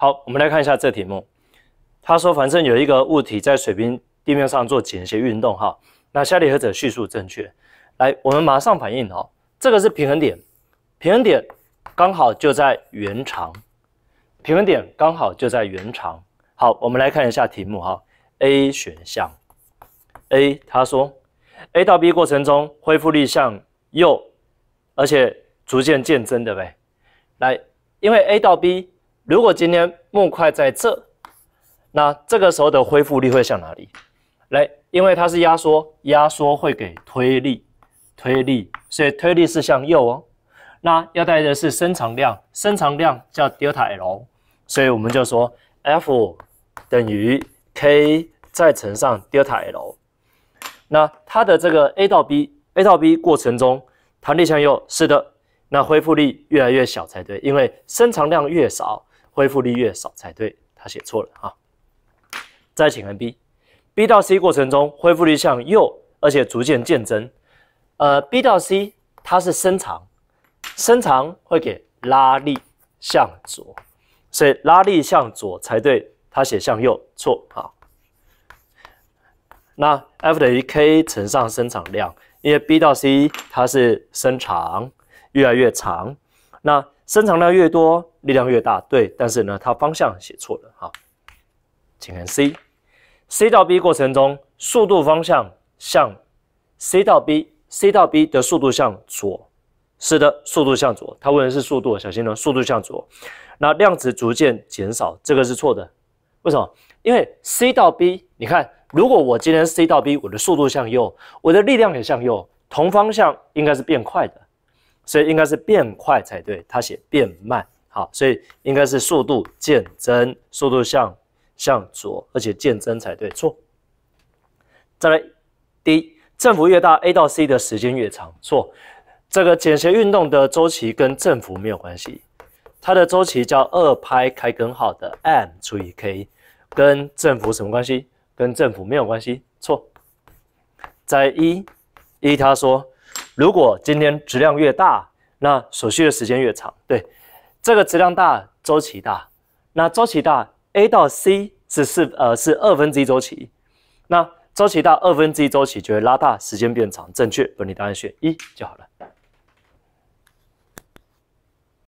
好，我们来看一下这题目。他说，反正有一个物体在水平地面上做简谐运动，哈，那下列何者叙述正确？来，我们马上反应哦。这个是平衡点，平衡点刚好就在原长，平衡点刚好就在原长。好，我们来看一下题目哈。A 选项，A 他说，A 到 B 过程中恢复力向右，而且逐渐渐增的呗。来，因为 A 到 B。如果今天木块在这，那这个时候的恢复力会向哪里？来，因为它是压缩，压缩会给推力，推力，所以推力是向右哦。那要带的是伸长量，伸长量叫 delta l，所以我们就说 F 等于 k 再乘上 delta l。那它的这个 a 到 b，a 到 b 过程中，弹力向右，是的。那恢复力越来越小才对，因为伸长量越少。恢复力越少才对，他写错了啊！再请 NB，B 到 C 过程中恢复力向右，而且逐渐渐增。呃，B 到 C 它是伸长，伸长会给拉力向左，所以拉力向左才对，他写向右错啊。那 F 等于 k 乘上伸长量，因为 B 到 C 它是伸长，越来越长，那。伸长量越多，力量越大。对，但是呢，它方向写错了。哈。请看 C，C 到 B 过程中，速度方向向 C 到 B，C 到 B 的速度向左。是的，速度向左。他问的是速度，小心呢，速度向左。那量值逐渐减少，这个是错的。为什么？因为 C 到 B，你看，如果我今天 C 到 B，我的速度向右，我的力量也向右，同方向应该是变快的。所以应该是变快才对，他写变慢。好，所以应该是速度渐增，速度向向左，而且渐增才对。错。再来，第一，振幅越大，A 到 C 的时间越长。错，这个简谐运动的周期跟振幅没有关系，它的周期叫二拍开根号的 m 除以 k，跟振幅什么关系？跟振幅没有关系。错。再一，一他说。如果今天质量越大，那所需的时间越长。对，这个质量大，周期大。那周期大，A 到 C 是四呃是二分之一周期。那周期大二分之一周期就会拉大时间变长。正确，本题答案选一就好了。